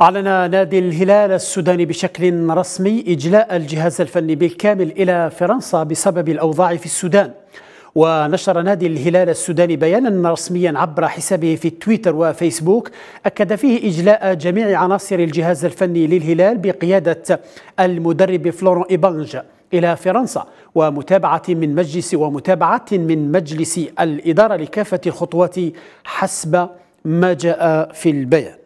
أعلن نادي الهلال السوداني بشكل رسمي إجلاء الجهاز الفني بالكامل إلى فرنسا بسبب الأوضاع في السودان ونشر نادي الهلال السوداني بيانا رسميا عبر حسابه في تويتر وفيسبوك أكد فيه إجلاء جميع عناصر الجهاز الفني للهلال بقيادة المدرب فلورون إبانج إلى فرنسا ومتابعة من مجلس ومتابعة من مجلس الإدارة لكافة الخطوات حسب ما جاء في البيان